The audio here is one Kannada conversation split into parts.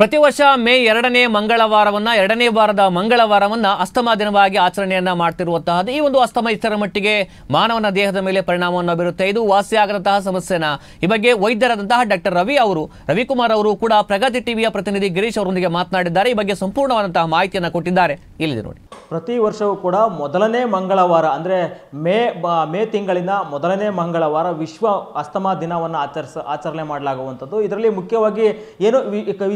ಪ್ರತಿ ವರ್ಷ ಮೇ ಎರಡನೇ ಮಂಗಳವಾರವನ್ನು ಎರಡನೇ ವಾರದ ಮಂಗಳವಾರವನ್ನು ಅಸ್ತಮ ದಿನವಾಗಿ ಆಚರಣೆಯನ್ನು ಮಾಡ್ತಿರುವಂತಹದ್ದು ಈ ಒಂದು ಅಸ್ತಮ ಇತರ ಮಟ್ಟಿಗೆ ಮಾನವನ ದೇಹದ ಮೇಲೆ ಪರಿಣಾಮವನ್ನು ಬೀರುತ್ತೆ ಇದು ವಾಸಿಯಾಗದಂತಹ ಸಮಸ್ಯೆನ ಈ ಬಗ್ಗೆ ವೈದ್ಯರಾದಂತಹ ಡಾಕ್ಟರ್ ರವಿ ಅವರು ರವಿಕುಮಾರ್ ಅವರು ಕೂಡ ಪ್ರಗತಿ ಟಿವಿಯ ಪ್ರತಿನಿಧಿ ಗಿರೀಶ್ ಅವರೊಂದಿಗೆ ಮಾತನಾಡಿದ್ದಾರೆ ಈ ಬಗ್ಗೆ ಸಂಪೂರ್ಣವಾದಂತಹ ಮಾಹಿತಿಯನ್ನು ಕೊಟ್ಟಿದ್ದಾರೆ ಇಲ್ಲಿದೆ ನೋಡಿ ಪ್ರತಿ ವರ್ಷವೂ ಕೂಡ ಮೊದಲನೇ ಮಂಗಳವಾರ ಅಂದರೆ ಮೇ ಮೇ ತಿಂಗಳಿನ ಮೊದಲನೇ ಮಂಗಳವಾರ ವಿಶ್ವ ಅಸ್ತಮ ದಿನವನ್ನು ಆಚರಿಸ ಆಚರಣೆ ಮಾಡಲಾಗುವಂಥದ್ದು ಇದರಲ್ಲಿ ಮುಖ್ಯವಾಗಿ ಏನು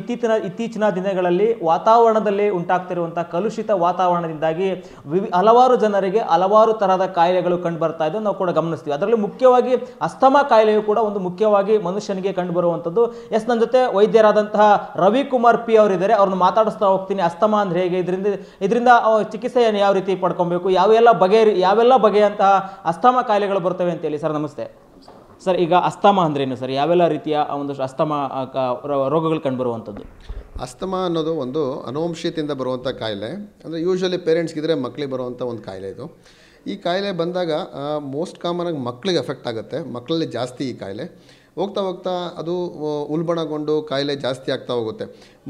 ಇತ್ತೀಚಿನ ಇತ್ತೀಚಿನ ದಿನಗಳಲ್ಲಿ ವಾತಾವರಣದಲ್ಲಿ ಉಂಟಾಗ್ತಿರುವಂತಹ ಕಲುಷಿತ ವಾತಾವರಣದಿಂದಾಗಿ ವಿವಿ ಹಲವಾರು ಜನರಿಗೆ ಹಲವಾರು ತರಹದ ಕಾಯಿಲೆಗಳು ಕಂಡು ಬರ್ತಾ ಇದೆ ನಾವು ಕೂಡ ಗಮನಿಸ್ತೀವಿ ಅದರಲ್ಲಿ ಮುಖ್ಯವಾಗಿ ಅಸ್ತಮ ಕಾಯಿಲೆಯು ಕೂಡ ಒಂದು ಮುಖ್ಯವಾಗಿ ಮನುಷ್ಯನಿಗೆ ಕಂಡು ಬರುವಂಥದ್ದು ಎಸ್ ನನ್ನ ಜೊತೆ ವೈದ್ಯರಾದಂತಹ ರವಿಕುಮಾರ್ ಪಿ ಅವರಿದ್ದಾರೆ ಅವ್ರನ್ನ ಮಾತಾಡಿಸ್ತಾ ಹೋಗ್ತೀನಿ ಅಸ್ತಮ ಅಂದ್ರೆ ಹೇಗೆ ಇದರಿಂದ ಇದರಿಂದ ಚಿಕಿತ್ಸೆಯನ್ನು ಯಾವ ರೀತಿ ಪಡ್ಕೊಬೇಕು ಯಾವೆಲ್ಲ ಬಗೆಯ ಯಾವೆಲ್ಲ ಬಗೆಯಂತಹ ಅಸ್ತಮ ಕಾಯಿಲೆಗಳು ಬರ್ತವೆ ಅಂತೇಳಿ ಸರ್ ನಮಸ್ತೆ ಸರ್ ಈಗ ಅಸ್ತಮ ಅಂದ್ರೇನು ಸರ್ ಯಾವೆಲ್ಲ ರೀತಿಯ ಒಂದು ಅಸ್ತಮ ರೋಗಗಳು ಕಂಡುಬರುವಂಥದ್ದು ಅಸ್ತಮ ಅನ್ನೋದು ಒಂದು ಅನುವಂಶೀಯತೆಯಿಂದ ಬರುವಂಥ ಕಾಯಿಲೆ ಅಂದರೆ ಯೂಶ್ವಲಿ ಪೇರೆಂಟ್ಸ್ಗಿದ್ರೆ ಮಕ್ಕಳಿಗೆ ಬರುವಂಥ ಒಂದು ಕಾಯಿಲೆ ಇದು ಈ ಕಾಯಿಲೆ ಬಂದಾಗ ಮೋಸ್ಟ್ ಆಗಿ ಮಕ್ಕಳಿಗೆ ಎಫೆಕ್ಟ್ ಆಗುತ್ತೆ ಮಕ್ಕಳಲ್ಲಿ ಜಾಸ್ತಿ ಈ ಕಾಯಿಲೆ ಹೋಗ್ತಾ ಹೋಗ್ತಾ ಅದು ಉಲ್ಬಣಗೊಂಡು ಕಾಯಿಲೆ ಜಾಸ್ತಿ ಆಗ್ತಾ ಹೋಗುತ್ತೆ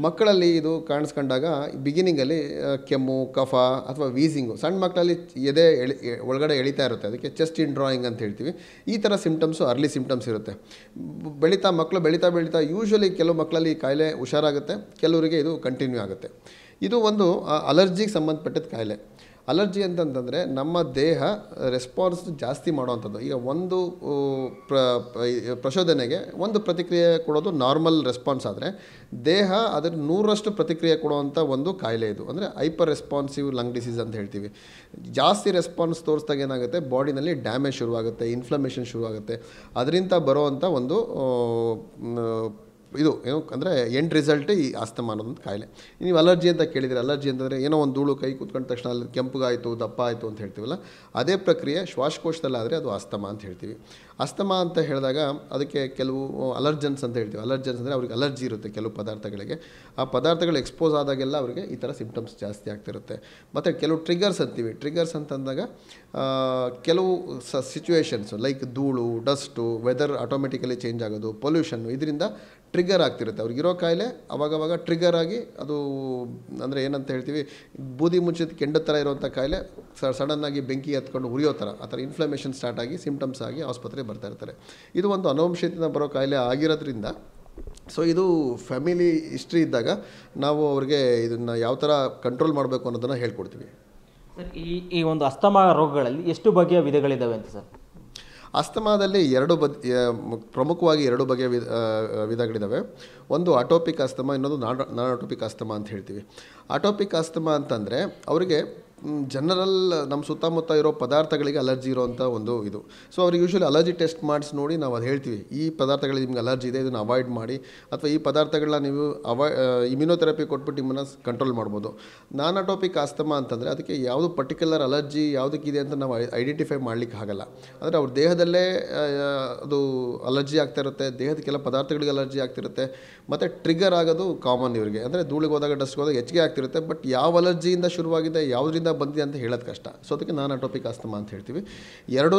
ಮಕ್ಕಳಲ್ಲಿ ಇದು ಕಾಣಿಸ್ಕೊಂಡಾಗ ಬಿಗಿನಿಂಗಲ್ಲಿ ಕೆಮ್ಮು ಕಫ ಅಥವಾ ವೀಸಿಂಗು ಸಣ್ಣ ಮಕ್ಕಳಲ್ಲಿ ಎದೆ ಎಳಿ ಒಳಗಡೆ ಎಳಿತಾ ಇರುತ್ತೆ ಅದಕ್ಕೆ ಚೆಸ್ಟ್ ಇನ್ ಡ್ರಾಯಿಂಗ್ ಅಂತ ಹೇಳ್ತೀವಿ ಈ ಥರ ಸಿಮ್ಟಮ್ಸು ಅರ್ಲಿ ಸಿಮ್ಟಮ್ಸ್ ಇರುತ್ತೆ ಬೆಳೀತಾ ಮಕ್ಕಳು ಬೆಳೀತಾ ಬೆಳೀತಾ ಯೂಶ್ವಲಿ ಕೆಲವು ಮಕ್ಕಳಲ್ಲಿ ಕಾಯಿಲೆ ಹುಷಾರಾಗುತ್ತೆ ಕೆಲವರಿಗೆ ಇದು ಕಂಟಿನ್ಯೂ ಆಗುತ್ತೆ ಇದು ಒಂದು ಅಲರ್ಜಿಗೆ ಸಂಬಂಧಪಟ್ಟಿದ್ದ ಕಾಯಿಲೆ ಅಲರ್ಜಿ ಅಂತಂತಂದರೆ ನಮ್ಮ ದೇಹ ರೆಸ್ಪಾನ್ಸ್ ಜಾಸ್ತಿ ಮಾಡುವಂಥದ್ದು ಈಗ ಒಂದು ಪ್ರ ಒಂದು ಪ್ರತಿಕ್ರಿಯೆ ಕೊಡೋದು ನಾರ್ಮಲ್ ರೆಸ್ಪಾನ್ಸ್ ಆದರೆ ದೇಹ ಅದರ ನೂರಷ್ಟು ಪ್ರತಿಕ್ರಿಯೆ ಕೊಡುವಂಥ ಒಂದು ಕಾಯಿಲೆ ಇದು ಅಂದರೆ ಹೈಪರ್ ರೆಸ್ಪಾನ್ಸಿವ್ ಲಂಗ್ ಡಿಸೀಸ್ ಅಂತ ಹೇಳ್ತೀವಿ ಜಾಸ್ತಿ ರೆಸ್ಪಾನ್ಸ್ ತೋರಿಸ್ದಾಗ ಏನಾಗುತ್ತೆ ಬಾಡಿನಲ್ಲಿ ಡ್ಯಾಮೇಜ್ ಶುರುವಾಗುತ್ತೆ ಇನ್ಫ್ಲಮೇಷನ್ ಶುರುವಾಗುತ್ತೆ ಅದರಿಂದ ಬರೋವಂಥ ಒಂದು ಇದು ಏನು ಅಂದರೆ ಎಂಡ್ ರಿಸಲ್ಟೇ ಈ ಆಸ್ತಮ ಅನ್ನೋದೊಂದು ಕಾಯಿಲೆ ನೀವು ಅಲರ್ಜಿ ಅಂತ ಕೇಳಿದರೆ ಅಲರ್ಜಿ ಅಂತಂದರೆ ಏನೋ ಒಂದು ಧೂಳು ಕೈ ಕೂತ್ಕೊಂಡ ತಕ್ಷಣ ಅಲ್ಲಿ ಕೆಂಪುಗಾಯಿತು ದಪ್ಪ ಆಯಿತು ಅಂತ ಹೇಳ್ತೀವಲ್ಲ ಅದೇ ಪ್ರಕ್ರಿಯೆ ಶ್ವಾಸಕೋಶದಲ್ಲಾದರೆ ಅದು ಆಸ್ತಮ ಅಂತ ಹೇಳ್ತೀವಿ ಅಸ್ತಮ ಅಂತ ಹೇಳಿದಾಗ ಅದಕ್ಕೆ ಕೆಲವು ಅಲರ್ಜನ್ಸ್ ಅಂತ ಹೇಳ್ತೀವಿ ಅಲರ್ಜನ್ಸ್ ಅಂದರೆ ಅವ್ರಿಗೆ ಅಲರ್ಜಿ ಇರುತ್ತೆ ಕೆಲವು ಪದಾರ್ಥಗಳಿಗೆ ಆ ಪದಾರ್ಥಗಳು ಎಕ್ಸ್ಪೋಸ್ ಆದಾಗೆಲ್ಲ ಅವರಿಗೆ ಈ ಥರ ಸಿಂಪ್ಟಮ್ಸ್ ಜಾಸ್ತಿ ಆಗ್ತಿರುತ್ತೆ ಮತ್ತು ಕೆಲವು ಟ್ರಿಗರ್ಸ್ ಅಂತೀವಿ ಟ್ರಿಗರ್ಸ್ ಅಂತಂದಾಗ ಕೆಲವು ಸ ಸಿಚುವೇಷನ್ಸು ಲೈಕ್ ಧೂಳು ಡಸ್ಟು ವೆದರ್ ಆಟೋಮೆಟಿಕಲಿ ಚೇಂಜ್ ಆಗೋದು ಪೊಲ್ಯೂಷನ್ನು ಇದರಿಂದ ಟ್ರಿಗರ್ ಆಗ್ತಿರುತ್ತೆ ಅವ್ರಿಗಿರೋ ಕಾಯಿಲೆ ಅವಾಗವಾಗ ಟ್ರಿಗರ್ ಆಗಿ ಅದು ಅಂದರೆ ಏನಂತ ಹೇಳ್ತೀವಿ ಬೂದಿ ಮುಚ್ಚಿದ ಕೆಂಡ ಥರ ಇರುವಂಥ ಕಾಯಿಲೆ ಸ ಸಡನ್ನಾಗಿ ಬೆಂಕಿ ಹತ್ಕೊಂಡು ಉರಿಯೋ ಥರ ಆ ಥರ ಇನ್ಫ್ಲಮೇಷನ್ ಸ್ಟಾರ್ಟ್ ಆಗಿ ಸಿಂಪ್ಟಮ್ಸ್ ಆಗಿ ಆಸ್ಪತ್ರೆಗೆ ಬರ್ತಾ ಇರ್ತಾರೆ ಇದು ಒಂದು ಅನವಂಶದಿಂದ ಬರೋ ಕಾಯಿಲೆ ಆಗಿರೋದ್ರಿಂದ ಸೊ ಇದು ಫ್ಯಾಮಿಲಿ ಹಿಸ್ಟ್ರಿ ಇದ್ದಾಗ ನಾವು ಅವ್ರಿಗೆ ಇದನ್ನು ಯಾವ ಥರ ಕಂಟ್ರೋಲ್ ಮಾಡಬೇಕು ಅನ್ನೋದನ್ನು ಹೇಳ್ಕೊಡ್ತೀವಿ ಸರ್ ಈ ಈ ಒಂದು ಅಸ್ತಮಾ ರೋಗಗಳಲ್ಲಿ ಎಷ್ಟು ಬಗೆಯ ವಿಧಗಳಿದ್ದಾವೆ ಅಂತ ಸರ್ ಅಸ್ತಮಾದಲ್ಲಿ ಎರಡು ಬದ್ ಪ್ರಮುಖವಾಗಿ ಎರಡು ಬಗೆಯ ವಿಧ ವಿಧಗಳಿದ್ದಾವೆ ಒಂದು ಆಟೋಪಿಕ್ ಅಸ್ತಮ ಇನ್ನೊಂದು ನಾನ್ ನಾನ್ ಆಟೋಪಿಕ್ ಅಸ್ತಮ ಅಂತ ಹೇಳ್ತೀವಿ ಆಟೋಪಿಕ್ ಅಸ್ತಮ ಅಂತಂದರೆ ಅವರಿಗೆ ಜನರಲ್ ನಮ್ಮ ಸುತ್ತಮುತ್ತ ಇರೋ ಪದಾರ್ಥಗಳಿಗೆ ಅಲರ್ಜಿ ಇರೋವಂಥ ಒಂದು ಇದು ಸೊ ಅವ್ರಿಗೆ ಯೂಶ್ವಲಿ ಅಲರ್ಜಿ ಟೆಸ್ಟ್ ಮಾಡಿಸಿ ನೋಡಿ ನಾವು ಅದು ಹೇಳ್ತೀವಿ ಈ ಪದಾರ್ಥಗಳಿಗೆ ನಿಮ್ಗೆ ಅಲರ್ಜಿ ಇದೆ ಇದನ್ನು ಅವಾಯ್ಡ್ ಮಾಡಿ ಅಥವಾ ಈ ಪದಾರ್ಥಗಳನ್ನ ನೀವು ಅವಾಯ್ ಇಮ್ಯುನೋಥೆರಪಿ ಕೊಟ್ಬಿಟ್ಟು ನಿಮ್ಮನ್ನು ಕಂಟ್ರೋಲ್ ಮಾಡ್ಬೋದು ನಾನ್ ಅಟೋಪಿಕ್ ಆಸ್ತಮಾ ಅಂತಂದರೆ ಅದಕ್ಕೆ ಯಾವುದು ಪರ್ಟಿಕ್ಯುಲರ್ ಅಲರ್ಜಿ ಯಾವುದಕ್ಕಿದೆ ಅಂತ ನಾವು ಐಡೆಂಟಿಫೈ ಮಾಡಲಿಕ್ಕೆ ಆಗಲ್ಲ ಅಂದರೆ ಅವ್ರ ದೇಹದಲ್ಲೇ ಅದು ಅಲರ್ಜಿ ಆಗ್ತಾ ಇರುತ್ತೆ ದೇಹದ ಕೆಲ ಪದಾರ್ಥಗಳಿಗೆ ಅಲರ್ಜಿ ಆಗ್ತಿರುತ್ತೆ ಮತ್ತು ಟ್ರಿಗರ್ ಆಗೋದು ಕಾಮನ್ ಇವರಿಗೆ ಅಂದರೆ ಧೂಳಿಗೆ ಹೋದಾಗ ಡಸ್ಟ್ಗೆ ಹೋದಾಗ ಹೆಚ್ಚಿಗೆ ಆಗ್ತಿರುತ್ತೆ ಬಟ್ ಯಾವ ಅಲರ್ಜಿಯಿಂದ ಶುರುವಾಗಿದೆ ಯಾವುದರಿಂದ ಔಷಧಿದಾಗ ಬಂದಿದೆ ಅಂತ ಹೇಳೋದು ಕಷ್ಟ ಸೊ ಅದಕ್ಕೆ ನಾನು ಅಟೋಪಿಕ್ ಆಸ್ತಮ ಅಂತ ಹೇಳ್ತೀವಿ ಎರಡೂ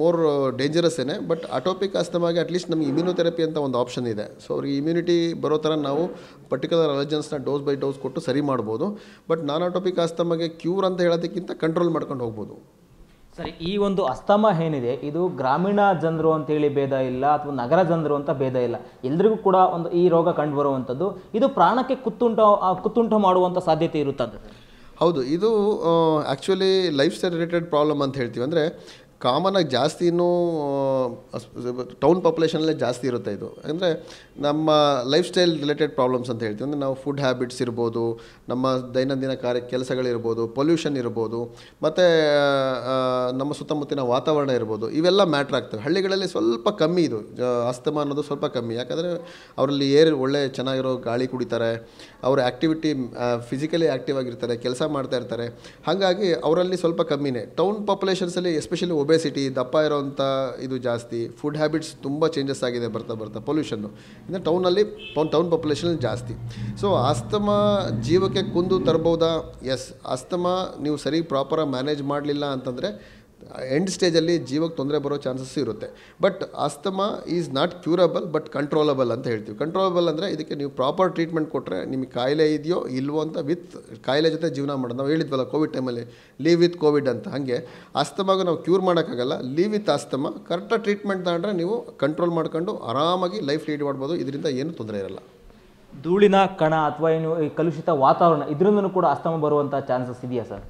ಮೋರ್ ಡೇಂಜರಸ್ ಏನೇ ಬಟ್ ಅಟೋಪಿಕ್ ಆಸ್ತಮಾಗೆ ಅಟ್ಲೀಸ್ಟ್ ನಮಗೆ ಇಮ್ಯುನೋಥೆರಪಿ ಅಂತ ಒಂದು ಆಪ್ಷನ್ ಇದೆ ಸೊ ಅವ್ರಿಗೆ ಇಮ್ಯುನಿಟಿ ಬರೋ ಥರ ನಾವು ಪರ್ಟಿಕ್ಯುಲರ್ ಅಲರ್ಜೆನ್ಸ್ನ ಡೋಸ್ ಬೈ ಡೋಸ್ ಕೊಟ್ಟು ಸರಿ ಮಾಡ್ಬೋದು ಬಟ್ ನಾನ್ ಅಟೋಪಿಕ್ ಆಸ್ತಮಾಗೆ ಕ್ಯೂರ್ ಅಂತ ಹೇಳೋದಕ್ಕಿಂತ ಕಂಟ್ರೋಲ್ ಮಾಡ್ಕೊಂಡು ಹೋಗ್ಬೋದು ಸರಿ ಈ ಒಂದು ಅಸ್ತಮ ಏನಿದೆ ಇದು ಗ್ರಾಮೀಣ ಜನರು ಅಂತೇಳಿ ಭೇದ ಇಲ್ಲ ಅಥವಾ ನಗರ ಜನರು ಅಂತ ಭೇದ ಇಲ್ಲ ಎಲ್ರಿಗೂ ಕೂಡ ಒಂದು ಈ ರೋಗ ಕಂಡುಬರುವಂಥದ್ದು ಇದು ಪ್ರಾಣಕ್ಕೆ ಕುತ್ತುಂಟ ಕುತ್ತುಂಟ ಮಾಡುವಂಥ ಸಾಧ್ಯತೆ ಇರುತ್ತದೆ ಹೌದು ಇದು actually lifestyle related problem ಅಂತ ಹೇಳ್ತೀವಿ ಅಂದರೆ ಕಾಮನಾಗಿ ಜಾಸ್ತಿ ಇನ್ನೂ ಟೌನ್ ಪಾಪ್ಯುಲೇಷನಲ್ಲೇ ಜಾಸ್ತಿ ಇರುತ್ತೆ ಇದು ಅಂದರೆ ನಮ್ಮ ಲೈಫ್ ಸ್ಟೈಲ್ ರಿಲೇಟೆಡ್ ಪ್ರಾಬ್ಲಮ್ಸ್ ಅಂತ ಹೇಳ್ತೀವಿ ಅಂದರೆ ನಾವು ಫುಡ್ ಹ್ಯಾಬಿಟ್ಸ್ ಇರ್ಬೋದು ನಮ್ಮ ದೈನಂದಿನ ಕಾರ್ಯ ಕೆಲಸಗಳಿರ್ಬೋದು ಪೊಲ್ಯೂಷನ್ ಇರ್ಬೋದು ಮತ್ತು ನಮ್ಮ ಸುತ್ತಮುತ್ತಿನ ವಾತಾವರಣ ಇರ್ಬೋದು ಇವೆಲ್ಲ ಮ್ಯಾಟ್ರ್ ಆಗ್ತವೆ ಹಳ್ಳಿಗಳಲ್ಲಿ ಸ್ವಲ್ಪ ಕಮ್ಮಿ ಇದು ಅಸ್ತಮ ಅನ್ನೋದು ಸ್ವಲ್ಪ ಕಮ್ಮಿ ಯಾಕಂದರೆ ಅವರಲ್ಲಿ ಏರ್ ಒಳ್ಳೆ ಚೆನ್ನಾಗಿರೋ ಗಾಳಿ ಕುಡಿತಾರೆ ಅವರ ಆ್ಯಕ್ಟಿವಿಟಿ ಫಿಸಿಕಲಿ ಆ್ಯಕ್ಟಿವ್ ಆಗಿರ್ತಾರೆ ಕೆಲಸ ಮಾಡ್ತಾ ಇರ್ತಾರೆ ಹಾಗಾಗಿ ಅವರಲ್ಲಿ ಸ್ವಲ್ಪ ಕಮ್ಮಿನೇ ಟೌನ್ ಪಾಪ್ಯುಲೇಷನ್ಸಲ್ಲಿ ಎಸ್ಪೆಷಲಿ ಒಬೆಸಿಟಿ ದಪ್ಪ ಇರೋವಂಥ ಇದು ಜಾಸ್ತಿ ಫುಡ್ ಹ್ಯಾಬಿಟ್ಸ್ ತುಂಬ ಚೇಂಜಸ್ ಆಗಿದೆ ಬರ್ತಾ ಬರ್ತಾ ಪೊಲ್ಯೂಷನ್ನು ಇನ್ನು ಟೌನಲ್ಲಿ ಟೌನ್ ಟೌನ್ ಪಾಪ್ಯುಲೇಷನ್ ಜಾಸ್ತಿ ಸೊ ಆಸ್ತಮ ಜೀವಕ್ಕೆ ಕುಂದು ತರ್ಬೋದಾ ಎಸ್ ಆಸ್ತಮ ನೀವು ಸರಿ ಪ್ರಾಪರಾಗಿ ಮ್ಯಾನೇಜ್ ಮಾಡಲಿಲ್ಲ ಅಂತಂದರೆ ಎಂಡ್ ಸ್ಟೇಜಲ್ಲಿ ಜೀವಕ್ಕೆ ತೊಂದರೆ ಬರೋ ಚಾನ್ಸಸ್ ಇರುತ್ತೆ but asthma is not curable but controllable ಅಂತ ಹೇಳ್ತೀವಿ ಕಂಟ್ರೋಲಬಲ್ ಅಂದರೆ ಇದಕ್ಕೆ ನೀವು ಪ್ರಾಪರ್ ಟ್ರೀಟ್ಮೆಂಟ್ ಕೊಟ್ಟರೆ ನಿಮಗೆ ಕಾಯಿಲೆ ಇದೆಯೋ ಇಲ್ವೋ ಅಂತ ವಿತ್ ಕಾಯಿಲೆ ಜೊತೆ ಜೀವನ ಮಾಡೋದು ನಾವು ಹೇಳಿದ್ವಲ್ಲ ಕೋವಿಡ್ ಟೈಮಲ್ಲಿ ಲೀವ್ ವಿತ್ ಕೋವಿಡ್ ಅಂತ ಹಾಗೆ ಅಸ್ತಮಾಗ ನಾವು ಕ್ಯೂರ್ ಮಾಡೋಕ್ಕಾಗಲ್ಲ ಲೀವ್ ವಿತ್ ಅಸ್ತಮ ಕರೆಕ್ಟಾಗಿ ಟ್ರೀಟ್ಮೆಂಟ್ ತಗೊಂಡ್ರೆ ನೀವು ಕಂಟ್ರೋಲ್ ಮಾಡ್ಕೊಂಡು ಆರಾಮಾಗಿ ಲೈಫ್ ಲೀಡ್ ಮಾಡ್ಬೋದು ಇದರಿಂದ ಏನು ತೊಂದರೆ ಇರಲ್ಲ ಧೂಳಿನ ಕಣ ಅಥವಾ ಏನು ಕಲುಷಿತ ವಾತಾವರಣ ಇದರಿಂದನೂ ಕೂಡ ಅಸ್ತಮ ಬರುವಂಥ ಚಾನ್ಸಸ್ ಇದೆಯಾ ಸರ್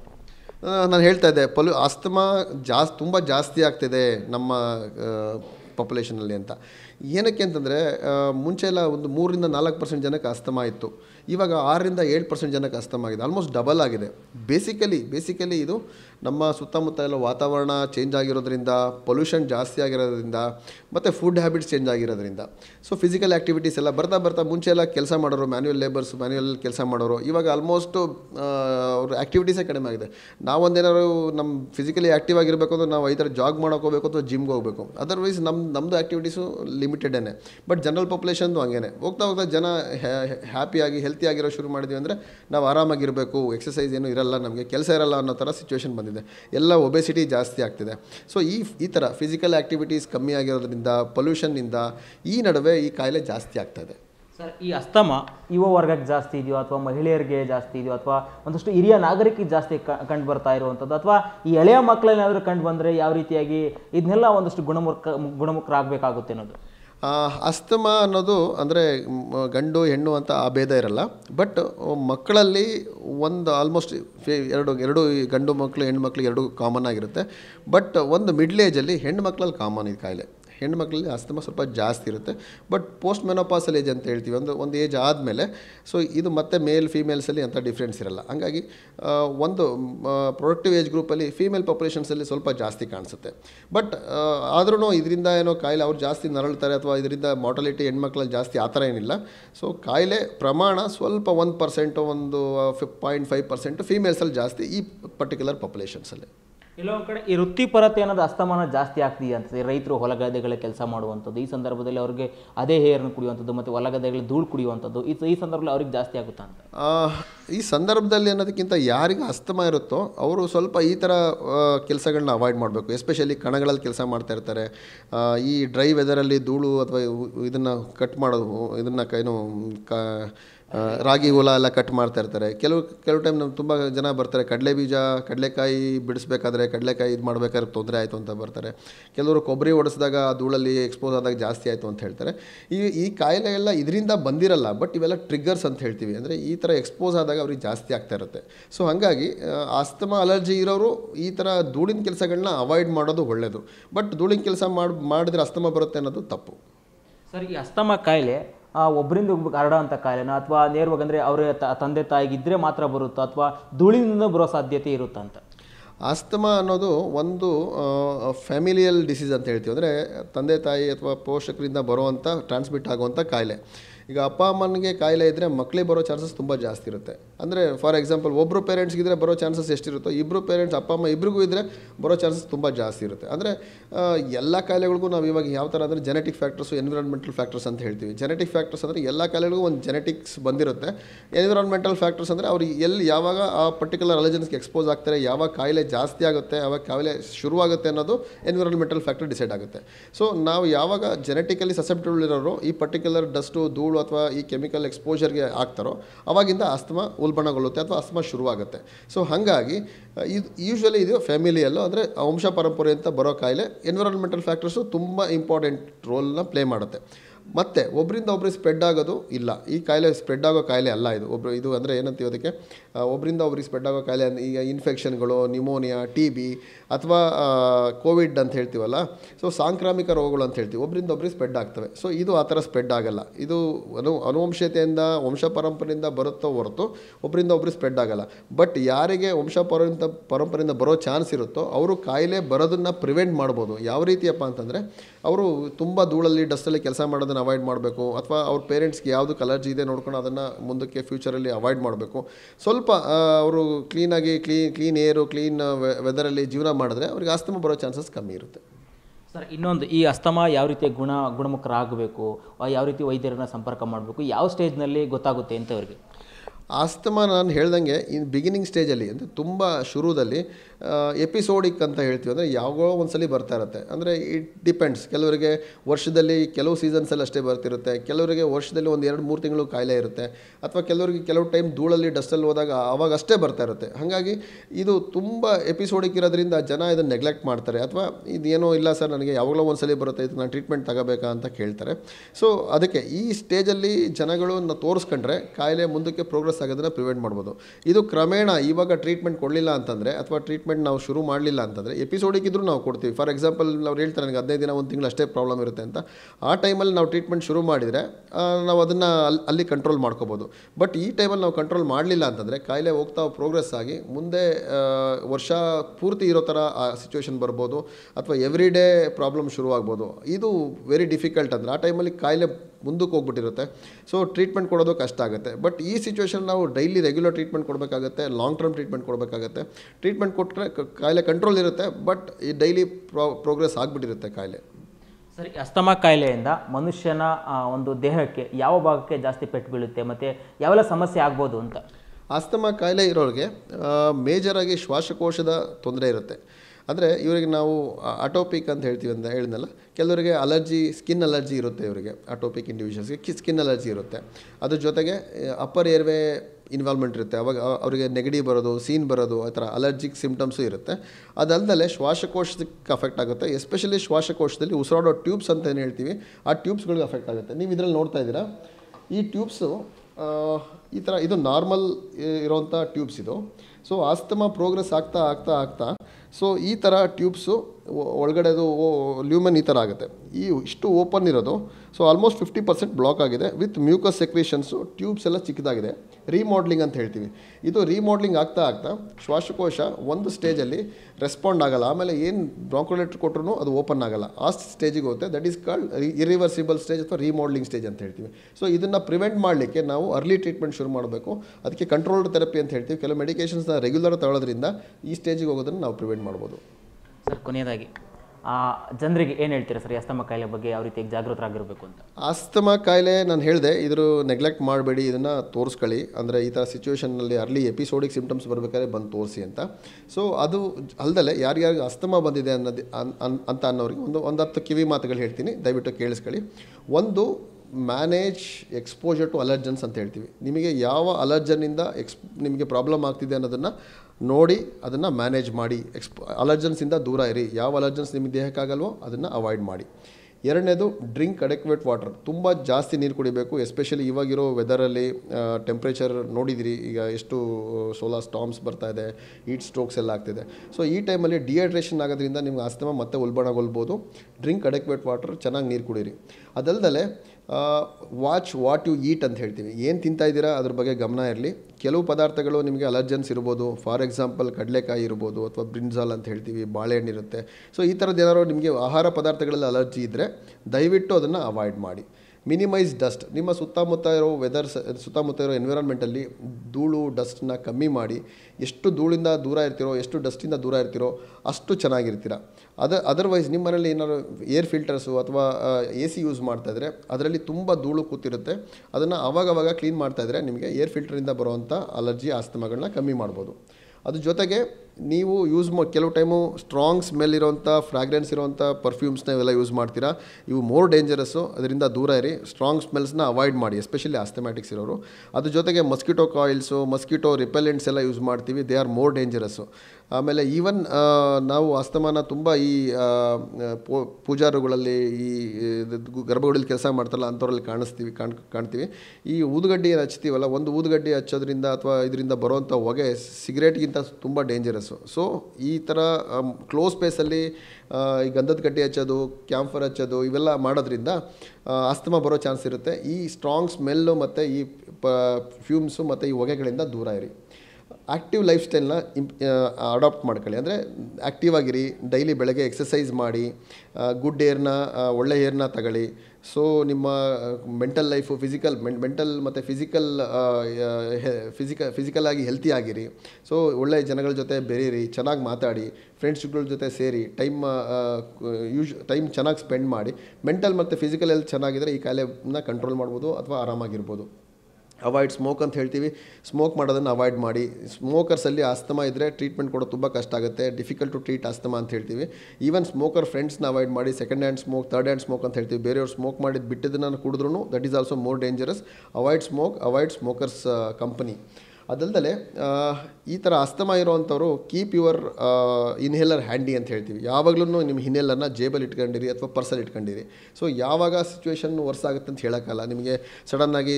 ನಾನು ಹೇಳ್ತಾ ಇದ್ದೆ ಪೊಲ್ಯೂ ಆಸ್ತಮಾ ಜಾಸ್ತಿ ತುಂಬ ಜಾಸ್ತಿ ಆಗ್ತಿದೆ ನಮ್ಮ ಪಾಪ್ಯುಲೇಷನಲ್ಲಿ ಅಂತ ಏನಕ್ಕೆ ಅಂತಂದರೆ ಮುಂಚೆ ಎಲ್ಲ ಒಂದು ಮೂರರಿಂದ ನಾಲ್ಕು ಪರ್ಸೆಂಟ್ ಜನಕ್ಕೆ ಅಸ್ತಮ ಇತ್ತು ಇವಾಗ ಆರರಿಂದ ಏಳು ಪರ್ಸೆಂಟ್ ಜನಕ್ಕೆ ಅಸ್ತಮ ಆಗಿದೆ ಆಲ್ಮೋಸ್ಟ್ ಡಬಲ್ ಆಗಿದೆ ಬೇಸಿಕಲಿ ಬೇಸಿಕಲಿ ಇದು ನಮ್ಮ ಸುತ್ತಮುತ್ತ ಎಲ್ಲ ವಾತಾವರಣ ಚೇಂಜ್ ಆಗಿರೋದ್ರಿಂದ ಪೊಲ್ಯೂಷನ್ ಜಾಸ್ತಿ ಆಗಿರೋದ್ರಿಂದ ಮತ್ತು ಫುಡ್ ಹ್ಯಾಬಿಟ್ಸ್ ಚೇಂಜ್ ಆಗಿರೋದ್ರಿಂದ ಸೊ ಫಿಸಿಕಲ್ ಆ್ಯಕ್ಟಿವಿಟೀಸ್ ಎಲ್ಲ ಬರ್ತಾ ಬರ್ತಾ ಮುಂಚೆ ಎಲ್ಲ ಕೆಲಸ ಮಾಡೋರು ಮ್ಯಾನ್ಯಲ್ ಲೇಬರ್ಸ್ ಮ್ಯಾನ್ಯಲ್ ಕೆಲಸ ಮಾಡೋರು ಇವಾಗ ಆಲ್ಮೋಸ್ಟು ಅವ್ರ ಆ್ಯಕ್ಟಿವಿಟೀಸೇ ಕಡಿಮೆ ಆಗಿದೆ ನಾವೊಂದೇನಾದ್ರು ನಮ್ಮ ಫಿಸಿಕಲಿ ಆ್ಯಕ್ಟಿವ್ ಆಗಿರಬೇಕು ಅಂದರೆ ನಾವು ಥರ ಜಾಗ್ ಮಾಡೋಕೋಬೇಕು ಅಥವಾ ಜಿಮ್ಗೆ ಹೋಗಬೇಕು ಅದರ್ವೈಸ್ ನಮ್ಮ ನಮ್ಮದು ಆ್ಯಕ್ಟಿವಿಟೀಸು ಲಿಮಿಟೆಡೇ ಬಟ್ ಜನರಲ್ ಪಾಪ್ಯುಲೇಷನ್ದು ಹಂಗೇನೆ ಹೋಗ್ತಾ ಹೋಗ್ತಾ ಜನ ಹ್ಯಾಪಿಯಾಗಿ ಹೆಲ್ತಿಯಾಗಿರೋ ಶುರು ಮಾಡಿದ್ವಿ ಅಂದರೆ ನಾವು ಆರಾಮಾಗಿರಬೇಕು ಎಕ್ಸಸೈಸ್ ಏನೂ ಇರಲ್ಲ ನಮಗೆ ಕೆಲಸ ಇರಲ್ಲ ಅನ್ನೋ ಥರ ಸಿಚುವೇಶನ್ ಬಂದಿದೆ ಎಲ್ಲ ಒಬೆಸಿಟಿ ಜಾಸ್ತಿ ಆಗ್ತಿದೆ ಸೊ ಈ ಈ ಥರ ಫಿಸಿಕಲ್ ಆ್ಯಕ್ಟಿವಿಟೀಸ್ ಕಮ್ಮಿ ಆಗಿರೋದ್ರಿಂದ ಪೊಲ್ಯೂಷನ್ನಿಂದ ಈ ನಡುವೆ ಈ ಕಾಯಿಲೆ ಜಾಸ್ತಿ ಆಗ್ತಾಯಿದೆ ಸರ್ ಈ ಅಸ್ತಮ ಯುವ ವರ್ಗಕ್ಕೆ ಜಾಸ್ತಿ ಇದೆಯೋ ಅಥವಾ ಮಹಿಳೆಯರಿಗೆ ಜಾಸ್ತಿ ಇದೆಯೋ ಅಥವಾ ಒಂದಷ್ಟು ಹಿರಿಯ ನಾಗರಿಕರಿಗೆ ಜಾಸ್ತಿ ಕಂಡು ಬರ್ತಾ ಇರುವಂಥದ್ದು ಅಥವಾ ಈ ಎಳೆಯ ಮಕ್ಕಳೇನಾದರೂ ಕಂಡು ಬಂದರೆ ಯಾವ ರೀತಿಯಾಗಿ ಇದನ್ನೆಲ್ಲ ಒಂದಷ್ಟು ಗುಣಮುಖ ಗುಣಮುಖರಾಗಬೇಕಾಗುತ್ತೆ ಅನ್ನೋದು ಅಸ್ತಮ ಅನ್ನೋದು ಅಂದರೆ ಗಂಡು ಹೆಣ್ಣು ಅಂತ ಆ ಭೇದ ಇರಲ್ಲ ಬಟ್ ಮಕ್ಕಳಲ್ಲಿ ಒಂದು ಆಲ್ಮೋಸ್ಟ್ ಎರಡು ಎರಡು ಗಂಡು ಮಕ್ಕಳು ಹೆಣ್ಣು ಮಕ್ಕಳು ಎರಡು ಕಾಮನ್ ಆಗಿರುತ್ತೆ ಬಟ್ ಒಂದು ಮಿಡ್ಲ್ ಏಜಲ್ಲಿ ಹೆಣ್ಣು ಮಕ್ಕಳಲ್ಲಿ ಕಾಮನ್ ಇದು ಕಾಯಿಲೆ ಹೆಣ್ಮಕ್ಳಲ್ಲಿ ಅಸ್ತಮ ಸ್ವಲ್ಪ ಜಾಸ್ತಿ ಇರುತ್ತೆ ಬಟ್ ಪೋಸ್ಟ್ ಮೆನೋಪಾಸಲ್ ಏಜ್ ಅಂತ ಹೇಳ್ತೀವಿ ಒಂದು ಒಂದು ಏಜ್ ಆದಮೇಲೆ ಸೊ ಇದು ಮತ್ತೆ ಮೇಲ್ ಫೀಮೇಲ್ಸಲ್ಲಿ ಅಂಥ ಡಿಫ್ರೆನ್ಸ್ ಇರಲ್ಲ ಹಂಗಾಗಿ ಒಂದು ಪ್ರೊಡಕ್ಟಿವ್ ಏಜ್ ಗ್ರೂಪಲ್ಲಿ ಫೀಮೇಲ್ ಪಾಪ್ಯುಲೇಷನ್ಸಲ್ಲಿ ಸ್ವಲ್ಪ ಜಾಸ್ತಿ ಕಾಣಿಸುತ್ತೆ ಬಟ್ ಆದ್ರೂ ಇದರಿಂದ ಏನೋ ಕಾಯಿಲೆ ಅವ್ರು ಜಾಸ್ತಿ ನರಳ್ತಾರೆ ಅಥವಾ ಇದರಿಂದ ಮಾರ್ಟಾಲಿಟಿ ಹೆಣ್ಮಕ್ಳಲ್ಲಿ ಜಾಸ್ತಿ ಆ ಥರ ಏನಿಲ್ಲ ಸೊ ಕಾಯಿಲೆ ಪ್ರಮಾಣ ಸ್ವಲ್ಪ ಒಂದು ಪರ್ಸೆಂಟು ಒಂದು ಫಿಫ್ ಪಾಯಿಂಟ್ ಫೈವ್ ಪರ್ಸೆಂಟು ಫೀಮೇಲ್ಸಲ್ಲಿ ಜಾಸ್ತಿ ಈ ಪರ್ಟಿಕ್ಯುಲರ್ ಪಾಪ್ಯುಲೇಷನ್ಸಲ್ಲಿ ಕೆಲವೊಂದು ಕಡೆ ಈ ವೃತ್ತಿಪರತೆ ಅನ್ನೋದು ಅಸ್ತಮಾನ ಜಾಸ್ತಿ ಆಗ್ತೀಯ ಅಂತ ರೈತರು ಹೊಲಗದ್ದೆಗಳ ಕೆಲಸ ಮಾಡುವಂಥದ್ದು ಈ ಸಂದರ್ಭದಲ್ಲಿ ಅವ್ರಿಗೆ ಅದೇ ಹೇರನ್ನು ಕುಡಿಯುವಂಥದ್ದು ಮತ್ತು ಹೊಲಗದ್ದೆಗಳ ಧೂಳು ಕುಡಿಯುವಂಥದ್ದು ಈ ಈ ಸಂದರ್ಭದಲ್ಲಿ ಅವ್ರಿಗೆ ಜಾಸ್ತಿ ಆಗುತ್ತೆ ಅಂತ ಈ ಸಂದರ್ಭದಲ್ಲಿ ಅನ್ನೋದಕ್ಕಿಂತ ಯಾರಿಗೆ ಅಸ್ತಮ ಇರುತ್ತೋ ಅವರು ಸ್ವಲ್ಪ ಈ ಥರ ಕೆಲಸಗಳನ್ನ ಅವಾಯ್ಡ್ ಮಾಡಬೇಕು ಎಸ್ಪೆಷಲಿ ಕಣಗಳಲ್ಲಿ ಕೆಲಸ ಮಾಡ್ತಾ ಇರ್ತಾರೆ ಈ ಡ್ರೈ ವೆದರಲ್ಲಿ ಧೂಳು ಅಥವಾ ಇದನ್ನು ಕಟ್ ಮಾಡೋದು ಇದನ್ನು ಏನು ಕ ರಾಗಿ ಹುಲ ಎಲ್ಲ ಕಟ್ ಮಾಡ್ತಾ ಇರ್ತಾರೆ ಕೆಲವು ಕೆಲವು ಟೈಮ್ ನಮ್ಗೆ ತುಂಬ ಜನ ಬರ್ತಾರೆ ಕಡಲೆ ಬೀಜ ಕಡಲೆಕಾಯಿ ಬಿಡಿಸ್ಬೇಕಾದ್ರೆ ಕಡಲೆಕಾಯಿ ಇದು ಮಾಡಬೇಕಾದ್ರೆ ತೊಂದರೆ ಆಯಿತು ಅಂತ ಬರ್ತಾರೆ ಕೆಲವರು ಕೊಬ್ಬರಿ ಒಡಿಸಿದಾಗ ಧೂಳಲ್ಲಿ ಎಕ್ಸ್ಪೋಸ್ ಆದಾಗ ಜಾಸ್ತಿ ಆಯಿತು ಅಂತ ಹೇಳ್ತಾರೆ ಈ ಈ ಕಾಯಿಲೆ ಎಲ್ಲ ಇದರಿಂದ ಬಂದಿರಲ್ಲ ಬಟ್ ಇವೆಲ್ಲ ಟ್ರಿಗ್ಗರ್ಸ್ ಅಂತ ಹೇಳ್ತೀವಿ ಅಂದರೆ ಈ ಥರ ಎಕ್ಸ್ಪೋಸ್ ಆದಾಗ ಅವ್ರಿಗೆ ಜಾಸ್ತಿ ಆಗ್ತಾ ಇರುತ್ತೆ ಸೊ ಹಾಗಾಗಿ ಆಸ್ತಮಾ ಅಲರ್ಜಿ ಇರೋರು ಈ ಥರ ಧೂಳಿನ ಕೆಲಸಗಳನ್ನ ಅವಾಯ್ಡ್ ಮಾಡೋದು ಒಳ್ಳೆಯದು ಬಟ್ ಧೂಳಿನ ಕೆಲಸ ಮಾಡಿ ಮಾಡಿದ್ರೆ ಅಸ್ತಮ ಬರುತ್ತೆ ಅನ್ನೋದು ತಪ್ಪು ಸರ್ ಈ ಅಸ್ತಮ ಕಾಯಿಲೆ ಒಬ್ಬರಿಂದ ಹೋಗ್ಬೇಕು ಹರಡೋಂಥ ಕಾಯಿಲೆನ ಅಥವಾ ನೇರವಾಗಿ ಅಂದರೆ ಅವರ ತಂದೆ ತಾಯಿಗಿದ್ದರೆ ಮಾತ್ರ ಬರುತ್ತಾ ಅಥವಾ ಧೂಳಿನಿಂದ ಬರೋ ಸಾಧ್ಯತೆ ಇರುತ್ತಂತ ಆಸ್ತಮಾ ಅನ್ನೋದು ಒಂದು ಫ್ಯಾಮಿಲಿಯಲ್ ಡಿಸೀಸ್ ಅಂತ ಹೇಳ್ತೀವಿ ಅಂದರೆ ತಂದೆ ತಾಯಿ ಅಥವಾ ಪೋಷಕರಿಂದ ಬರುವಂಥ ಟ್ರಾನ್ಸ್ಮಿಟ್ ಆಗುವಂಥ ಕಾಯಿಲೆ ಈಗ ಅಪ್ಪ ಅಮ್ಮನಿಗೆ ಕಾಯಿಲೆ ಇದ್ದರೆ ಮಕ್ಕಳಿಗೆ ಬರೋ ಚಾನ್ಸಸ್ ತುಂಬ ಜಾಸ್ತಿ ಇರುತ್ತೆ ಅಂದರೆ ಫಾರ್ ಎಕ್ಸಾಂಪಲ್ ಒಬ್ಬರು ಪೇರೆಂಟ್ಸ್ಗಿದ್ರೆ ಬರೋ ಚಾನ್ಸಸ್ ಎಷ್ಟಿರುತ್ತೋ ಇಬ್ಬರು ಪೇರೆಂಟ್ಸ್ ಅಪ್ಪ ಅಮ್ಮ ಇಬ್ಬರಿಗೂ ಇದ್ದರೆ ಬರೋ ಚಾನ್ಸಸ್ ತುಂಬ ಜಾಸ್ತಿ ಇರುತ್ತೆ ಅಂದರೆ ಎಲ್ಲ ಕಾಯಿಲೆಗಳಿಗೂ ನಾವು ಇವಾಗ ಯಾವ ಥರ ಅಂದರೆ ಜೆನೆಟಿಕ್ ಫ್ಯಾಕ್ಟರ್ಸು ಎನ್ವಿರಾನ್ಮೆಂಟಲ್ ಫ್ಯಾಕ್ಟರ್ಸ್ ಅಂತ ಹೇಳ್ತೀವಿ ಜೆನೆಟಿಕ್ ಫ್ಯಾಕ್ಟರ್ಸ್ ಅಂದರೆ ಎಲ್ಲ ಕಾಯಿಲೆಗಳಿಗೂ ಒಂದು ಜೆನೆಟಿಕ್ಸ್ ಬಂದಿರುತ್ತೆ ಎನ್ವಿರಾನ್ಮೆಂಟಲ್ ಫ್ಯಾಕ್ಟರ್ಸ್ ಅಂದರೆ ಅವ್ರು ಎಲ್ಲಿ ಯಾವಾಗ ಆ ಪರ್ಟಿಕ್ಯುಲರ್ ಅಲರ್ಜನ್ಸ್ಗೆ ಎಕ್ಸ್ಪೋಸ್ ಆಗ್ತಾರೆ ಯಾವಾಗ ಕಾಯಿಲೆ ಜಾಸ್ತಿ ಆಗುತ್ತೆ ಯಾವಾಗ ಕಾಯಿಲೆ ಶುರುವಾಗುತ್ತೆ ಅನ್ನೋದು ಎನ್ವಿರಾನ್ಮೆಂಟಲ್ ಫ್ಯಾಕ್ಟರ್ ಡಿಸೈಡ್ ಆಗುತ್ತೆ ಸೊ ನಾವು ಯಾವಾಗ ಜೆನೆಟಿಕಲಿ ಸಸೆಪ್ಟಬಲ್ ಇರೋರು ಈ ಪರ್ಟಿಕ್ಯುಲರ್ ಡಸ್ಟು ಧೂಳು ಅಥವಾ ಈ ಕೆಮಿಕಲ್ ಎಕ್ಸ್ಪೋಜರ್ಗೆ ಆಗ್ತಾರೋ ಅವಾಗಿಂದ ಅಸ್ತಮ ಉಲ್ಬಣಗೊಳ್ಳುತ್ತೆ ಅಥವಾ ಅಸ್ತಮ ಶುರುವಾಗುತ್ತೆ ಸೊ ಹಾಗಾಗಿ ಇದು ಯೂಶ್ವಲಿ ಇದು ಫ್ಯಾಮಿಲಿಯಲ್ಲೂ ಅಂದರೆ ವಂಶ ಪರಂಪರೆ ಅಂತ ಬರೋ ಕಾಯಿಲೆ ಎನ್ವಿರಾನ್ಮೆಂಟಲ್ ಫ್ಯಾಕ್ಟರ್ಸು ತುಂಬ ಇಂಪಾರ್ಟೆಂಟ್ ರೋಲ್ನ ಪ್ಲೇ ಮಾಡುತ್ತೆ ಮತ್ತೆ ಒಬ್ಬರಿಂದ ಒಬ್ಬರಿಗೆ ಸ್ಪ್ರೆಡ್ ಆಗೋದು ಇಲ್ಲ ಈ ಕಾಯಿಲೆ ಸ್ಪ್ರೆಡ್ ಆಗೋ ಕಾಯಿಲೆ ಅಲ್ಲ ಇದು ಒಬ್ಬರು ಇದು ಅಂದರೆ ಏನಂತೀವಿ ಅದಕ್ಕೆ ಒಬ್ಬರಿಂದ ಒಬ್ಬರಿಗೆ ಸ್ಪ್ರೆಡ್ ಆಗೋ ಕಾಯಿಲೆ ಈಗ ಇನ್ಫೆಕ್ಷನ್ಗಳು ನಿಮೋನಿಯಾ ಟಿ ಬಿ ಅಥವಾ ಕೋವಿಡ್ ಅಂತ ಹೇಳ್ತೀವಲ್ಲ ಸೊ ಸಾಂಕ್ರಾಮಿಕ ರೋಗಗಳು ಅಂತ ಹೇಳ್ತೀವಿ ಒಬ್ಬರಿಂದ ಒಬ್ಬರಿಗೆ ಸ್ಪ್ರೆಡ್ ಆಗ್ತವೆ ಸೊ ಇದು ಆ ಥರ ಸ್ಪ್ರೆಡ್ ಆಗಲ್ಲ ಇದು ಅನು ಅನುವಂಶತೆಯಿಂದ ವಂಶ ಪರಂಪರೆಯಿಂದ ಬರುತ್ತೋ ಹೊರತು ಒಬ್ಬರಿಂದ ಒಬ್ಬರಿಗೆ ಸ್ಪ್ರೆಡ್ ಆಗಲ್ಲ ಬಟ್ ಯಾರಿಗೆ ವಂಶ ಪರಂತ ಪರಂಪರೆಯಿಂದ ಬರೋ ಚಾನ್ಸ್ ಇರುತ್ತೋ ಅವರು ಕಾಯಿಲೆ ಬರೋದನ್ನು ಪ್ರಿವೆಂಟ್ ಮಾಡ್ಬೋದು ಯಾವ ರೀತಿಯಪ್ಪ ಅಂತಂದರೆ ಅವರು ತುಂಬ ಧೂಳಲ್ಲಿ ಡಸ್ಟಲ್ಲಿ ಕೆಲಸ ಮಾಡೋದನ್ನು ಅದನ್ನು ಅವಾಯ್ಡ್ ಮಾಡಬೇಕು ಅಥವಾ ಅವ್ರ ಪೇರೆಂಟ್ಸ್ಗೆ ಯಾವುದು ಅಲರ್ಜಿ ಇದೆ ನೋಡ್ಕೊಂಡು ಅದನ್ನು ಮುಂದಕ್ಕೆ ಫ್ಯೂಚರಲ್ಲಿ ಅವಾಯ್ಡ್ ಮಾಡಬೇಕು ಸ್ವಲ್ಪ ಅವರು ಕ್ಲೀನಾಗಿ ಕ್ಲೀನ್ ಕ್ಲೀನ್ ಏರು ಕ್ಲೀನ್ ವೆದರಲ್ಲಿ ಜೀವನ ಮಾಡಿದ್ರೆ ಅವ್ರಿಗೆ ಅಸ್ತಮ ಬರೋ ಚಾನ್ಸಸ್ ಕಮ್ಮಿ ಇರುತ್ತೆ ಸರ್ ಇನ್ನೊಂದು ಈ ಅಸ್ತಮ ಯಾವ ರೀತಿಯ ಗುಣ ಗುಣಮುಖರಾಗಬೇಕು ಯಾವ ರೀತಿ ವೈದ್ಯರನ್ನ ಸಂಪರ್ಕ ಮಾಡಬೇಕು ಯಾವ ಸ್ಟೇಜ್ನಲ್ಲಿ ಗೊತ್ತಾಗುತ್ತೆ ಅಂತ ಅವ್ರಿಗೆ ಆಸ್ತಮ ನಾನು ಹೇಳ್ದಂಗೆ ಇನ್ ಬಿಗಿನಿಂಗ್ ಸ್ಟೇಜಲ್ಲಿ ಅಂದರೆ ತುಂಬ ಶುರುದಲ್ಲಿ ಎಪಿಸೋಡಿಕ್ ಅಂತ ಹೇಳ್ತೀವಿ ಅಂದರೆ ಯಾವಾಗೋ ಒಂದು ಸಲ ಬರ್ತಾ ಇರುತ್ತೆ ಅಂದರೆ ಇಟ್ ಡಿಪೆಂಡ್ಸ್ ಕೆಲವರಿಗೆ ವರ್ಷದಲ್ಲಿ ಕೆಲವು ಸೀಸನ್ಸಲ್ಲಿ ಅಷ್ಟೇ ಬರ್ತಿರುತ್ತೆ ಕೆಲವರಿಗೆ ವರ್ಷದಲ್ಲಿ ಒಂದು ಎರಡು ಮೂರು ತಿಂಗಳು ಕಾಯಿಲೆ ಇರುತ್ತೆ ಅಥವಾ ಕೆಲವರಿಗೆ ಕೆಲವು ಟೈಮ್ ಧೂಳಲ್ಲಿ ಡಸ್ಟಲ್ಲಿ ಹೋದಾಗ ಆವಾಗ ಅಷ್ಟೇ ಬರ್ತಾ ಇರುತ್ತೆ ಹಾಗಾಗಿ ಇದು ತುಂಬ ಎಪಿಸೋಡಿಕ್ ಇರೋದ್ರಿಂದ ಜನ ಇದನ್ನು ನೆಗ್ಲೆಕ್ಟ್ ಮಾಡ್ತಾರೆ ಅಥವಾ ಇದೇನೋ ಇಲ್ಲ ಸರ್ ನನಗೆ ಯಾವಾಗಲೋ ಒಂದು ಸಲ ಬರುತ್ತೆ ಇದು ನಾನು ಟ್ರೀಟ್ಮೆಂಟ್ ತಗೋಬೇಕಾ ಅಂತ ಕೇಳ್ತಾರೆ ಸೊ ಅದಕ್ಕೆ ಈ ಸ್ಟೇಜಲ್ಲಿ ಜನಗಳನ್ನ ತೋರಿಸ್ಕೊಂಡ್ರೆ ಕಾಯಿಲೆ ಮುಂದಕ್ಕೆ ಪ್ರೋಗ್ರೆಸ್ ಆಗೋದನ್ನು ಪ್ರಿವೆಂಟ್ ಮಾಡ್ಬೋದು ಇದು ಕ್ರಮೇಣ ಇವಾಗ ಟ್ರೀಟ್ಮೆಂಟ್ ಕೊಡಲಿಲ್ಲ ಅಂತಂದರೆ ಅಥವಾ ಟ್ರೀಟ್ಮೆಂಟ್ ಟ್ರೀಟ್ಮೆಂಟ್ ನಾವು ಶುರು ಮಾಡಲಿಲ್ಲ ಅಂತಂದರೆ ಎಪಿಸೋಡಿಗೆ ನಾವು ಕೊಡ್ತೀವಿ ಫಾರ್ ಎಕ್ಸಾಂಪಲ್ ನಾವು ಹೇಳ್ತಾರೆ ನನಗೆ ಹದಿನೈದು ದಿನ ಒಂದು ತಿಂಗಳು ಅಷ್ಟೇ ಪ್ರಾಬ್ಲಮ್ ಇರುತ್ತೆ ಅಂತ ಆ ಟೈಮಲ್ಲಿ ನಾವು ಟ್ರೀಟ್ಮೆಂಟ್ ಶುರು ಮಾಡಿದರೆ ನಾವು ಅದನ್ನು ಅಲ್ಲಿ ಅಲ್ಲಿ ಕಂಟ್ರೋಲ್ ಮಾಡ್ಕೋಬೋದು ಬಟ್ ಈ ಟೈಮಲ್ಲಿ ನಾವು ಕಂಟ್ರೋಲ್ ಮಾಡಲಿಲ್ಲ ಅಂತಂದರೆ ಕಾಯಿಲೆ ಹೋಗ್ತಾ ಪ್ರೋಗ್ರೆಸ್ ಆಗಿ ಮುಂದೆ ವರ್ಷ ಪೂರ್ತಿ ಇರೋ ಥರ ಆ ಸಿಚುವೇಶನ್ ಬರ್ಬೋದು ಅಥವಾ ಎವ್ರಿ ಡೇ ಪ್ರಾಬ್ಲಮ್ ಶುರುವಾಗ್ಬೋದು ಇದು ವೆರಿ ಡಿಫಿಕಲ್ಟ್ ಅಂದರೆ ಆ ಟೈಮಲ್ಲಿ ಕಾಯಿಲೆ ಮುಂದಕ್ಕೆ ಹೋಗ್ಬಿಟ್ಟಿರುತ್ತೆ ಸೊ ಟ್ರೀಟ್ಮೆಂಟ್ ಕೊಡೋದು ಕಷ್ಟ ಆಗುತ್ತೆ ಬಟ್ ಈ ಸಿಚುವೇಷನ್ ನಾವು ಡೈಲಿ ರೆಗ್ಯುಲರ್ ಟ್ರೀಟ್ಮೆಂಟ್ ಕೊಡಬೇಕಾಗುತ್ತೆ ಲಾಂಗ್ ಟರ್ಮ್ ಟ್ರೀಟ್ಮೆಂಟ್ ಕೊಡಬೇಕಾಗತ್ತೆ ಟ್ರೀಟ್ಮೆಂಟ್ ಕೊಟ್ಟರೆ ಕಾಯಿಲೆ ಕಂಟ್ರೋಲ್ ಇರುತ್ತೆ ಬಟ್ ಈ ಡೈಲಿ ಪ್ರೋಗ್ರೆಸ್ ಆಗಿಬಿಟ್ಟಿರುತ್ತೆ ಕಾಯಿಲೆ ಸರಿ ಅಸ್ತಮಾ ಕಾಯಿಲೆಯಿಂದ ಮನುಷ್ಯನ ಒಂದು ದೇಹಕ್ಕೆ ಯಾವ ಭಾಗಕ್ಕೆ ಜಾಸ್ತಿ ಪೆಟ್ಟು ಬೀಳುತ್ತೆ ಮತ್ತು ಯಾವೆಲ್ಲ ಸಮಸ್ಯೆ ಆಗ್ಬೋದು ಅಂತ ಅಸ್ತಮಾ ಕಾಯಿಲೆ ಇರೋರಿಗೆ ಮೇಜರಾಗಿ ಶ್ವಾಸಕೋಶದ ತೊಂದರೆ ಇರುತ್ತೆ ಅಂದರೆ ಇವರಿಗೆ ನಾವು ಅಟೋಪಿಕ್ ಅಂತ ಹೇಳ್ತೀವಿ ಅಂತ ಹೇಳಿದ್ನಲ್ಲ ಕೆಲವರಿಗೆ ಅಲರ್ಜಿ ಸ್ಕಿನ್ ಅಲರ್ಜಿ ಇರುತ್ತೆ ಇವರಿಗೆ ಅಟೋಪಿಕ್ ಇಂಡಿವಿಜುವಲ್ಸ್ಗೆ ಸ್ಕಿನ್ ಅಲರ್ಜಿ ಇರುತ್ತೆ ಅದ್ರ ಜೊತೆಗೆ ಅಪ್ಪರ್ ಏರ್ವೇ ಇನ್ವಾಲ್ವ್ಮೆಂಟ್ ಇರುತ್ತೆ ಅವಾಗ ಅವರಿಗೆ ನೆಗಡಿ ಬರೋದು ಸೀನ್ ಬರೋದು ಆ ಥರ ಅಲರ್ಜಿಕ್ ಸಿಂಪ್ಟಮ್ಸು ಇರುತ್ತೆ ಅದಲ್ಲದೆ ಶ್ವಾಸಕೋಶಕ್ಕೆ ಅಫೆಕ್ಟ್ ಆಗುತ್ತೆ ಎಸ್ಪೆಷಲಿ ಶ್ವಾಸಕೋಶದಲ್ಲಿ ಉಸಿರಾಡೋ ಟ್ಯೂಬ್ಸ್ ಅಂತ ಏನು ಹೇಳ್ತೀವಿ ಆ ಟ್ಯೂಬ್ಸ್ಗಳಿಗೆ ಅಫೆಕ್ಟ್ ಆಗುತ್ತೆ ನೀವು ಇದರಲ್ಲಿ ನೋಡ್ತಾ ಇದ್ದೀರಾ ಈ ಟ್ಯೂಬ್ಸು ಈ ಥರ ಇದು ನಾರ್ಮಲ್ ಇರೋವಂಥ ಟ್ಯೂಬ್ಸ್ ಇದು ಸೊ ಆಸ್ತಮ ಪ್ರೋಗ್ರೆಸ್ ಆಗ್ತಾ ಆಗ್ತಾ ಆಗ್ತಾ ಸೊ ಈ ಥರ ಟ್ಯೂಬ್ಸು ಒಳಗಡೆದು ಲ್ಯೂಮನ್ ಈ ಥರ ಆಗುತ್ತೆ ಈ ಇಷ್ಟು ಓಪನ್ ಇರೋದು so almost fifty percent block ಆಗಿದೆ ವಿತ್ ಮ್ಯೂಕಸ್ ಸೆಕ್ರೇಷನ್ಸು ಟ್ಯೂಬ್ಸ್ ಎಲ್ಲ ಚಿಕ್ಕದಾಗಿದೆ ರೀಮೋಡ್ಲಿಂಗ್ ಅಂತ ಹೇಳ್ತೀವಿ ಇದು ರೀಮೋಡ್ಲಿಂಗ್ ಆಗ್ತಾ ಆಗ್ತಾ ಶ್ವಾಸಕೋಶ ಒಂದು ಸ್ಟೇಜಲ್ಲಿ ರೆಸ್ಪಾಂಡ್ ಆಗಲ್ಲ ಆಮೇಲೆ ಏನು ಬ್ರಾಂಕೋಲೇಟರ್ ಕೊಟ್ಟರು ಅದು ಓಪನ್ ಆಗಲ್ಲ ಆ ಸ್ಟೇಜಿಗೆ ಹೋಗುತ್ತೆ that is called irreversible stage ಅಥವಾ ರೀಮಾಡ್ಲಿಂಗ್ ಸ್ಟೇಜ್ ಅಂತ ಹೇಳ್ತೀವಿ ಸೊ ಇದನ್ನು ಪ್ರಿವೆಂಟ್ ಮಾಡಲಿಕ್ಕೆ ನಾವು ಅರ್ಲಿ ಟ್ರೀಟ್ಮೆಂಟ್ ಶುರು ಮಾಡಬೇಕು ಅದಕ್ಕೆ ಕಂಟ್ರೋಲ್ಡ್ ಥೆರಪಿ ಅಂತ ಹೇಳ್ತೀವಿ ಕೆಲವು ಮೆಡಿಕೇಷನ್ಸ್ನ ರೆಗ್ಯುಲರ್ ತಗೊಳ್ಳೋದ್ರಿಂದ ಈ ಸ್ಟೇಜಿಗೆ ಹೋಗೋದನ್ನು ನಾವು ಪ್ರಿವೆಂಟ್ ಮಾಡ್ಬೋದು ಸರ್ ಕೊನೆಯದಾಗಿ ಜನರಿಗೆ ಏನು ಹೇಳ್ತೀರಾ ಸರ್ ಅಸ್ತಮ ಕಾಯಿಲೆ ಬಗ್ಗೆ ಯಾವ ರೀತಿಯಾಗಿ ಜಾಗೃತರಾಗಿರಬೇಕು ಅಂತ ಅಸ್ತಮ ಕಾಯಿಲೆ ನಾನು ಹೇಳಿದೆ ಇದ್ರ ನೆಗ್ಲೆಕ್ಟ್ ಮಾಡಬೇಡಿ ಇದನ್ನು ತೋರಿಸ್ಕೊಳ್ಳಿ ಅಂದರೆ ಈ ಥರ ಸಿಚುವೇಷನ್ನಲ್ಲಿ ಅರ್ಲಿ ಎಪಿಸೋಡಿಕ್ ಸಿಂಪ್ಟಮ್ಸ್ ಬರಬೇಕಾದ್ರೆ ಬಂದು ತೋರಿಸಿ ಅಂತ ಸೊ ಅದು ಅಲ್ಲದೆ ಯಾರ್ಯಾರಿಗೆ ಅಸ್ತಮ ಬಂದಿದೆ ಅನ್ನೋದು ಅಂತ ಅನ್ನೋರಿಗೆ ಒಂದು ಒಂದು ಹತ್ತು ಕಿವಿ ಮಾತುಗಳು ಹೇಳ್ತೀನಿ ದಯವಿಟ್ಟು ಕೇಳಿಸ್ಕೊಳ್ಳಿ ಒಂದು ಮ್ಯಾನೇಜ್ ಎಕ್ಸ್ಪೋಜರ್ ಟು ಅಲರ್ಜನ್ಸ್ ಅಂತ ಹೇಳ್ತೀವಿ ನಿಮಗೆ ಯಾವ ಅಲರ್ಜನ್ನಿಂದ ಎಕ್ಸ್ ನಿಮಗೆ ಪ್ರಾಬ್ಲಮ್ ಆಗ್ತಿದೆ ಅನ್ನೋದನ್ನು ನೋಡಿ ಅದನ್ನು ಮ್ಯಾನೇಜ್ ಮಾಡಿ ಎಕ್ಸ್ ಅಲರ್ಜನ್ಸಿಂದ ದೂರ ಇರಿ ಯಾವ ಅಲರ್ಜನ್ಸ್ ನಿಮ್ಮ ದೇಹಕ್ಕಾಗಲ್ವೋ ಅದನ್ನು ಅವಾಯ್ಡ್ ಮಾಡಿ ಎರಡನೇದು ಡ್ರಿಂಕ್ ಅಡೆಕ್ವೇಟ್ ವಾಟರ್ ತುಂಬ ಜಾಸ್ತಿ ನೀರು ಕುಡಿಬೇಕು ಎಸ್ಪೆಷಲಿ ಇವಾಗಿರೋ ವೆದರಲ್ಲಿ ಟೆಂಪ್ರೇಚರ್ ನೋಡಿದಿರಿ ಈಗ ಎಷ್ಟು ಸೋಲಾರ್ ಸ್ಟಾಮ್ಸ್ ಬರ್ತಾ ಇದೆ ಈಟ್ ಸ್ಟ್ರೋಕ್ಸ್ ಎಲ್ಲ ಆಗ್ತಿದೆ ಸೊ ಈ ಟೈಮಲ್ಲಿ ಡಿಹೈಡ್ರೇಷನ್ ಆಗೋದ್ರಿಂದ ನಿಮ್ಗೆ ಆಸ್ತಮ ಮತ್ತೆ ಉಲ್ಬಣಗೊಳ್ಬೋದು ಡ್ರಿಂಕ್ ಅಡೆಕ್ವೇಟ್ ವಾಟರ್ ಚೆನ್ನಾಗಿ ನೀರು ಕುಡೀರಿ ಅದಲ್ಲದೆ ವಾಚ್ ವಾಟ್ ಯು ಈಟ್ ಅಂತ ಹೇಳ್ತೀವಿ ಏನು ತಿಂತಾ ಇದ್ದೀರಾ ಅದ್ರ ಬಗ್ಗೆ ಗಮನ ಇರಲಿ ಕೆಲವು ಪದಾರ್ಥಗಳು ನಿಮಗೆ ಅಲರ್ಜೆನ್ಸ್ ಇರ್ಬೋದು ಫಾರ್ ಎಕ್ಸಾಂಪಲ್ ಕಡಲೆಕಾಯಿ ಇರ್ಬೋದು ಅಥವಾ ಬ್ರಿನ್ಸಾಲ್ ಅಂತ ಹೇಳ್ತೀವಿ ಬಾಳೆಹಣ್ಣು ಇರುತ್ತೆ ಸೊ ಈ ಥರದ್ದು ಏನಾದರೂ ನಿಮಗೆ ಆಹಾರ ಪದಾರ್ಥಗಳಲ್ಲಿ ಅಲರ್ಜಿ ಇದ್ದರೆ ದಯವಿಟ್ಟು ಅದನ್ನು ಅವಾಯ್ಡ್ ಮಾಡಿ ಮಿನಿಮೈಸ್ ಡಸ್ಟ್ ನಿಮ್ಮ ಸುತ್ತಮುತ್ತ ಇರೋ ವೆದರ್ಸ್ ಸುತ್ತಮುತ್ತ ಇರೋ ಎನ್ವಿರಾನ್ಮೆಂಟಲ್ಲಿ ಧೂಳು ಡಸ್ಟನ್ನ ಕಮ್ಮಿ ಮಾಡಿ ಎಷ್ಟು ಧೂಳಿಂದ ದೂರ ಇರ್ತಿರೋ ಎಷ್ಟು ಡಸ್ಟಿಂದ ದೂರ ಇರ್ತಿರೋ ಅಷ್ಟು ಚೆನ್ನಾಗಿರ್ತೀರ ಅದ ಅದರ್ವೈಸ್ ನಿಮ್ಮ ಮನೇಲಿ ಏನಾದ್ರು ಏರ್ ಫಿಲ್ಟರ್ಸು ಅಥವಾ ಎ ಸಿ ಯೂಸ್ ಮಾಡ್ತಾಯಿದ್ರೆ ಅದರಲ್ಲಿ ತುಂಬ ಧೂಳು ಕೂತಿರುತ್ತೆ ಅದನ್ನು ಅವಾಗವಾಗ ಕ್ಲೀನ್ ಮಾಡ್ತಾಯಿದ್ರೆ ನಿಮಗೆ ಏರ್ ಫಿಲ್ಟರಿಂದ ಬರುವಂಥ ಅಲರ್ಜಿ ಆಸ್ತಮಗಳನ್ನ ಕಮ್ಮಿ ಮಾಡ್ಬೋದು ಅದ್ರ ಜೊತೆಗೆ ನೀವು ಯೂಸ್ ಮಾ ಕೆಲವು ಟೈಮು ಸ್ಟ್ರಾಂಗ್ ಸ್ಮೆಲ್ ಇರೋವಂಥ ಫ್ರಾಗ್ರೆನ್ಸ್ ಇರೋವಂಥ ಪರ್ಫ್ಯೂಮ್ಸ್ನ ಇವೆಲ್ಲ ಯೂಸ್ ಮಾಡ್ತೀರಾ ಇವು ಮೋರ್ ಡೇಂಜರಸ್ಸು ಅದರಿಂದ ದೂರ ಇರಿ ಸ್ಟ್ರಾಂಗ್ ಸ್ಮೆಲ್ಸ್ನ ಅವಾಯ್ಡ್ ಮಾಡಿ ಎಸ್ಪೆಷಲಿ ಆಸ್ಥೆಮ್ಯಾಟಿಕ್ಸ್ ಇರೋರು ಅದ್ರ ಜೊತೆಗೆ ಮಸ್ಕಿಟೋ ಕಾಯಿಲ್ಸು ಮಸ್ಕಿಟೋ ರಿಪೆಲೆಂಟ್ಸ್ ಎಲ್ಲ ಯೂಸ್ ಮಾಡ್ತೀವಿ ದೇ ಆರ್ ಮೋರ್ ಡೇಂಜರಸ್ಸು ಆಮೇಲೆ ಈವನ್ ನಾವು ಅಸ್ತಮಾನ ತುಂಬ ಈ ಪೂಜಾರುಗಳಲ್ಲಿ ಈ ಗರ್ಭಗಳಲ್ಲಿ ಕೆಲಸ ಮಾಡ್ತಾರಲ್ಲ ಅಂಥವ್ರಲ್ಲಿ ಕಾಣಿಸ್ತೀವಿ ಕಾಣ್ ಕಾಣ್ತೀವಿ ಈ ಊದುಗಡ್ಡಿ ಹಚ್ತೀವಲ್ಲ ಒಂದು ಊದುಗಡ್ಡೆ ಹಚ್ಚೋದ್ರಿಂದ ಅಥವಾ ಇದರಿಂದ ಬರುವಂಥ ಹೊಗೆ ಸಿಗರೇಟ್ಗಿಂತ ತುಂಬ ಡೇಂಜರಸ್ ಸೊ ಸೊ ಈ ಥರ ಕ್ಲೋಸ್ ಸ್ಪೇಸಲ್ಲಿ ಈ ಗಂಧದ ಕಡ್ಡಿ ಹಚ್ಚೋದು ಕ್ಯಾಂಫರ್ ಹಚ್ಚೋದು ಇವೆಲ್ಲ ಮಾಡೋದ್ರಿಂದ ಅಸ್ತಮ ಬರೋ ಚಾನ್ಸ್ ಇರುತ್ತೆ ಈ ಸ್ಟ್ರಾಂಗ್ ಸ್ಮೆಲ್ಲು ಮತ್ತು ಈ ಪ ಫ್ಯೂಮ್ಸು ಮತ್ತು ಈ ಹೊಗೆಗಳಿಂದ ದೂರ ಇರಿ ಆ್ಯಕ್ಟಿವ್ ಲೈಫ್ ಸ್ಟೈಲ್ನ ಇಂಪ್ ಅಡಾಪ್ಟ್ ಮಾಡ್ಕೊಳ್ಳಿ ಅಂದರೆ ಆ್ಯಕ್ಟಿವ್ ಆಗಿರಿ ಡೈಲಿ ಬೆಳಗ್ಗೆ ಎಕ್ಸಸೈಸ್ ಮಾಡಿ ಗುಡ್ ಏರ್ನ ಒಳ್ಳೆ ಏರ್ನ ತಗೊಳ್ಳಿ ಸೊ ನಿಮ್ಮ ಮೆಂಟಲ್ ಲೈಫು ಫಿಸಿಕಲ್ ಮೆಂಟಲ್ ಮತ್ತು ಫಿಸಿಕಲ್ ಫಿಸಿಕ ಫಿಸಿಕಲ್ ಆಗಿ ಹೆಲ್ತಿ ಆಗಿರಿ ಸೊ ಒಳ್ಳೆಯ ಜನಗಳ ಜೊತೆ ಬೆರೀರಿ ಚೆನ್ನಾಗಿ ಮಾತಾಡಿ ಫ್ರೆಂಡ್ಸ್ಗಳ ಜೊತೆ ಸೇರಿ ಟೈಮ್ ಯೂಶ್ ಟೈಮ್ ಚೆನ್ನಾಗಿ ಸ್ಪೆಂಡ್ ಮಾಡಿ ಮೆಂಟಲ್ ಮತ್ತು ಫಿಸಿಕಲ್ ಹೆಲ್ತ್ ಚೆನ್ನಾಗಿದ್ದರೆ ಈ ಕಾಯಿಲೆನ ಕಂಟ್ರೋಲ್ ಮಾಡ್ಬೋದು ಅಥವಾ ಆರಾಮಾಗಿರ್ಬೋದು ಅವಾಯ್ಡ್ ಸ್ಮೋಕ್ ಅಂತ ಹೇಳ್ತೀವಿ ಸ್ಮೋಕ್ ಮಾಡೋದನ್ನು ಅವಾಯ್ಡ್ ಮಾಡಿ ಸ್ಮೋಕರ್ಸಲ್ಲಿ ಆಸ್ತಮ ಇದ್ದರೆ ಟ್ರೀಟ್ಮೆಂಟ್ ಕೊಡೋದು ತುಂಬ ಕಷ್ಟ ಆಗುತ್ತೆ ಡಿಫಿಕಲ್ಟ್ ಟು ಟ್ರೀಟ್ ಆಸ್ತಮ ಅಂತ ಹೇಳ್ತೀವಿ ಈವನ್ ಸ್ಮೋಕರ್ ಫ್ರೆಂಡ್ಸ್ನ ಅವಾಯ್ಡ್ ಮಾಡಿ second hand smoke third hand smoke ಅಂತ ಹೇಳ್ತೀವಿ ಬೇರೆಯವ್ರು ಸ್ಮೋಕ್ ಮಾಡಿದ್ದು ಬಿಟ್ಟಿದ್ದನ್ನು ಕುಡಿದ್ರೂ that is also more dangerous avoid smoke avoid smokers company ಅದಲ್ಲದೆ ಈ ಥರ ಅಸ್ತಮ ಇರೋವಂಥವ್ರು ಕೀಪ್ ಯುವರ್ ಇನ್ಹೇಲರ್ ಹ್ಯಾಂಡಿ ಅಂತ ಹೇಳ್ತೀವಿ ಯಾವಾಗಲೂ ನಿಮ್ಮ ಇನ್ಹೇಲರ್ನ ಜೇಬಲ್ಲಿ ಇಟ್ಕೊಂಡಿರಿ ಅಥವಾ ಪರ್ಸಲ್ಲಿ ಇಟ್ಕೊಂಡಿರಿ ಸೊ ಯಾವಾಗ ಸಿಚುವೇಶನ್ ವರ್ಸ್ ಆಗುತ್ತೆ ಅಂತ ಹೇಳೋಕ್ಕಲ್ಲ ನಿಮಗೆ ಸಡನ್ನಾಗಿ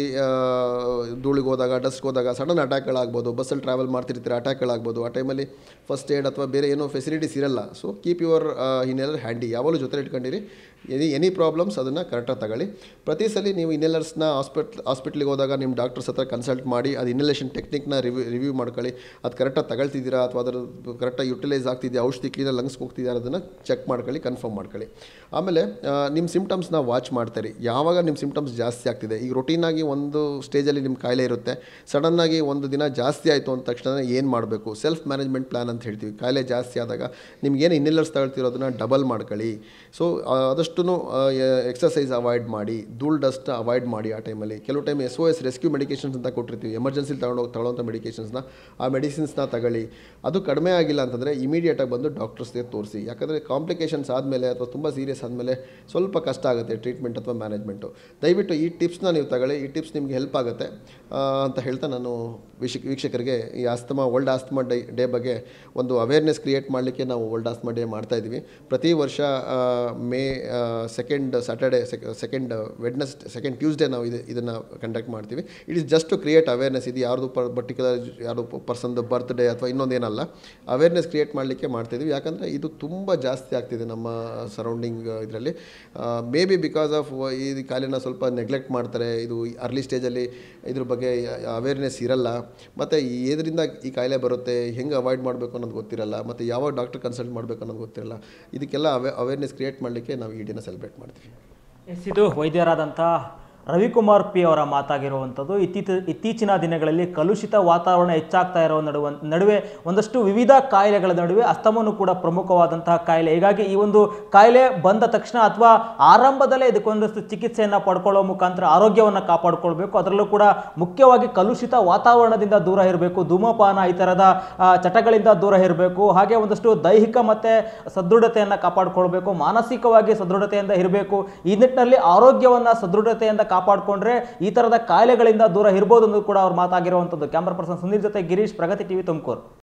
ಧೂಳಿಗೆ ಹೋದಾಗ ಡಸ್ಟ್ಗೆ ಹೋದಾಗ ಸಡನ್ ಅಟ್ಯಾಕ್ಗಳಾಗ್ಬೋದು ಬಸ್ಸಲ್ಲಿ ಟ್ರಾವೆಲ್ ಮಾಡ್ತಿರ್ತೀರ ಅಟ್ಯಾಕ್ಗಳಾಗ್ಬೋದು ಆ ಟೈಮಲ್ಲಿ ಫಸ್ಟ್ ಏಡ್ ಅಥವಾ ಬೇರೆ ಏನೋ ಫೆಸಿಲಿಟೀಸ್ ಇರಲ್ಲ so keep your inhaler handy ಯಾವಾಗಲೂ ಜೊತೆ ಇಟ್ಕೊಂಡಿರಿ ಎನಿ ಎನಿ ಪ್ರಾಬ್ಲಮ್ಸ್ ಅದನ್ನು ಕರೆಕ್ಟಾಗಿ ತಗೊಳ್ಳಿ ಪ್ರತಿ ಸಲ ನೀವು ಇನ್ನೆಲ್ಲರ್ಸ್ನ ಹಾಸ್ಪಿಟ್ಲ್ ಹಾಸ್ಪಿಟ್ಲಿಗೆ ಹೋದಾಗ ನಿಮ್ಮ ಡಾಕ್ಟರ್ಸ್ ಹತ್ರ ಕನ್ಸಲ್ಟ್ ಮಾಡಿ ಅದು ಇನ್ನಲೇಷನ್ ಟೆಕ್ನಿಕ್ನ ರಿವ್ಯೂ ರಿವ್ಯೂ ಮಾಡ್ಕೊಳ್ಳಿ ಅದು ಕರೆಕ್ಟಾಗಿ ತಗೊಳ್ತಿದ್ದೀರಾ ಅಥವಾ ಅದರ ಕರೆಕ್ಟಾಗಿ ಯುಟಿಲೈಸ್ ಆಗ್ತಿದೆಯಾ ಔಷಧಿ ಕ್ಲೀನ ಲಂಗ್ಸ್ ಹೋಗ್ತಿದ್ದೀರಾ ಅದನ್ನು ಚೆಕ್ ಮಾಡ್ಕೊಳ್ಳಿ ಕನ್ಫರ್ಮ್ ಮಾಡ್ಕೊಳ್ಳಿ ಆಮೇಲೆ ನಿಮ್ಮ ಸಿಮ್ಟಮ್ಸ್ನ ವಾಚ್ ಮಾಡ್ತೀರಿ ಯಾವಾಗ ನಿಮ್ಮ ಸಿಮ್ಟಮ್ಸ್ ಜಾಸ್ತಿ ಆಗ್ತಿದೆ ಈಗ ರೊಟೀನಾಗಿ ಒಂದು ಸ್ಟೇಜಲ್ಲಿ ನಿಮ್ಮ ಕಾಯಿಲೆ ಇರುತ್ತೆ ಸಡನ್ನಾಗಿ ಒಂದು ದಿನ ಜಾಸ್ತಿ ಆಯಿತು ಅಂದ ತಕ್ಷಣ ಏನು ಮಾಡಬೇಕು ಸೆಲ್ಫ್ ಮ್ಯಾನೇಜ್ಮೆಂಟ್ ಪ್ಲಾನ್ ಅಂತ ಹೇಳ್ತೀವಿ ಕಾಯಿಲೆ ಜಾಸ್ತಿ ಆದಾಗ ನಿಮ್ಗೇನು ಇನ್ನೆಲ್ಲರ್ಸ್ ತಗೊಳ್ತಿರೋದನ್ನು ಡಬಲ್ ಮಾಡ್ಕೊಳ್ಳಿ ಸೊ ಆದಷ್ಟು ಆದಷ್ಟು ಎಕ್ಸಸೈಸ್ ಅವಾಯ್ಡ್ ಮಾಡಿ ಧೂಳ್ ಡಸ್ಟ್ ಅವಾಯ್ಡ್ ಮಾಡಿ ಆ ಟೈಮಲ್ಲಿ ಕೆಲವು time S O S rescue medications ಅಂತ ಕೊಟ್ಟಿರ್ತೀವಿ ಎಮರ್ಜೆನ್ಸಿಲಿ ತಗೊಂಡೋಗಿ ತಗೊಳ್ಳೋಂಥ ಮೆಡಿಕೇಷನ್ಸ್ನ ಆ ಮೆಡಿಸಿನ್ಸ್ನ ತಗೊಳ್ಳಿ ಅದು ಕಡಿಮೆ ಆಗಿಲ್ಲ ಅಂತಂದರೆ ಇಮಿಡಿಯೇಟಾಗಿ ಬಂದು ಡಾಕ್ಟರ್ಸ್ಗೆ ತೋರಿಸಿ ಯಾಕಂದರೆ ಕಾಂಪ್ಲಿಕೇಶನ್ಸ್ ಆದಮೇಲೆ ಅಥವಾ ತುಂಬ ಸೀರಿಯಸ್ ಆದಮೇಲೆ ಸ್ವಲ್ಪ ಕಷ್ಟ ಆಗುತ್ತೆ ಟ್ರೀಟ್ಮೆಂಟ್ ಅಥವಾ ಮ್ಯಾನೇಜ್ಮೆಂಟು ದಯವಿಟ್ಟು ಈ ಟಿಪ್ಸ್ನ ನೀವು ತಗೊಳ್ಳಿ ಈ ಟಿಪ್ಸ್ ನಿಮಗೆ ಹೆಲ್ಪ್ ಆಗುತ್ತೆ ಅಂತ ಹೇಳ್ತಾ ನಾನು ವೀಕ್ಷ ವೀಕ್ಷಕರಿಗೆ ಈ asthma world asthma day day ಬಗ್ಗೆ ಒಂದು ಅವೇರ್ನೆಸ್ ಕ್ರಿಯೇಟ್ ಮಾಡಲಿಕ್ಕೆ ನಾವು ವರ್ಲ್ಡ್ ಆಸ್ತಮಾ ಡೇ ಮಾಡ್ತಾಯಿದ್ದೀವಿ ಪ್ರತಿ ವರ್ಷ May second Saturday second Wednesday second Tuesday ನಾವು ಇದು ಇದನ್ನು ಕಂಡಕ್ಟ್ ಮಾಡ್ತೀವಿ it is just to create awareness ಇದು ಯಾರ್ದು ಪರ್ಟಿಕ್ಯುಲರ್ ಯಾರು ಪರ್ಸನ್ದು ಬರ್ತ್ಡೇ ಅಥವಾ ಇನ್ನೊಂದೇನಲ್ಲ ಅವೇರ್ನೆಸ್ ಕ್ರಿಯೇಟ್ ಮಾಡಲಿಕ್ಕೆ ಮಾಡ್ತಿದ್ದೀವಿ ಯಾಕಂದರೆ ಇದು ತುಂಬ ಜಾಸ್ತಿ ಆಗ್ತಿದೆ ನಮ್ಮ ಸರೌಂಡಿಂಗ್ ಇದರಲ್ಲಿ ಮೇ ಬಿ ಬಿಕಾಸ್ ಆಫ್ ಈ ಕಾಲಿನ ಸ್ವಲ್ಪ ನೆಗ್ಲೆಕ್ಟ್ ಮಾಡ್ತಾರೆ ಇದು ಅರ್ಲಿ ಸ್ಟೇಜಲ್ಲಿ ಇದ್ರ ಬಗ್ಗೆ ಅವೇರ್ನೆಸ್ ಇರಲ್ಲ ಮತ್ತು ಇದರಿಂದ ಈ ಕಾಯಿಲೆ ಬರುತ್ತೆ ಹೆಂಗೆ ಅವಾಯ್ಡ್ ಮಾಡಬೇಕು ಅನ್ನೋದು ಗೊತ್ತಿರಲ್ಲ ಮತ್ತು ಯಾವಾಗ ಡಾಕ್ಟರ್ ಕನ್ಸಲ್ಟ್ ಮಾಡಬೇಕು ಅನ್ನೋದು ಗೊತ್ತಿರಲ್ಲ ಇದಕ್ಕೆಲ್ಲ ಅವೇ ಅವೇರ್ನೆಸ್ ಕ್ರಿಯೇಟ್ ಮಾಡಲಿಕ್ಕೆ ನಾವು ಈ ಜಯಂತಿನ ಸೆಲೆಬ್ರೇಟ್ ಮಾಡ್ತೀವಿ ಎಸ್ ಇದು ವೈದ್ಯರಾದಂಥ ರವಿಕುಮಾರ್ ಪಿ ಅವರ ಮಾತಾಗಿರುವಂಥದ್ದು ಇತ್ತೀಚ ಇತ್ತೀಚಿನ ದಿನಗಳಲ್ಲಿ ಕಲುಷಿತ ವಾತಾವರಣ ಹೆಚ್ಚಾಗ್ತಾ ಇರೋ ನಡುವ ನಡುವೆ ಒಂದಷ್ಟು ವಿವಿಧ ಕಾಯಿಲೆಗಳ ನಡುವೆ ಅಸ್ತಮನು ಕೂಡ ಪ್ರಮುಖವಾದಂತಹ ಕಾಯಿಲೆ ಹೀಗಾಗಿ ಈ ಒಂದು ಕಾಯಿಲೆ ಬಂದ ತಕ್ಷಣ ಅಥವಾ ಆರಂಭದಲ್ಲೇ ಇದಕ್ಕೊಂದಷ್ಟು ಚಿಕಿತ್ಸೆಯನ್ನು ಪಡ್ಕೊಳ್ಳೋ ಮುಖಾಂತರ ಆರೋಗ್ಯವನ್ನು ಕಾಪಾಡಿಕೊಳ್ಬೇಕು ಅದರಲ್ಲೂ ಕೂಡ ಮುಖ್ಯವಾಗಿ ಕಲುಷಿತ ವಾತಾವರಣದಿಂದ ದೂರ ಇರಬೇಕು ಧೂಮಪಾನ ಈ ಥರದ ಚಟಗಳಿಂದ ದೂರ ಇರಬೇಕು ಹಾಗೆ ಒಂದಷ್ಟು ದೈಹಿಕ ಮತ್ತು ಸದೃಢತೆಯನ್ನು ಕಾಪಾಡಿಕೊಳ್ಬೇಕು ಮಾನಸಿಕವಾಗಿ ಸದೃಢತೆಯಿಂದ ಇರಬೇಕು ಈ ನಿಟ್ಟಿನಲ್ಲಿ ಆರೋಗ್ಯವನ್ನು ಸದೃಢತೆಯಿಂದ ಕಾಪಾಡಿಕೊಂಡ್ರೆ ಈ ತರದ ಕಾಯಿಲೆಗಳಿಂದ ದೂರ ಇರಬಹುದು ಅನ್ನೋದು ಕೂಡ ಅವ್ರ ಮಾತಾಗಿರುವಂಥದ್ದು ಕ್ಯಾಮ್ರಾ ಪರ್ಸನ್ ಸುನೀಲ್ ಜೊತೆ ಗಿರೀಶ್ ಪ್ರಗತಿ ಟಿವಿ ತುಮಕೂರು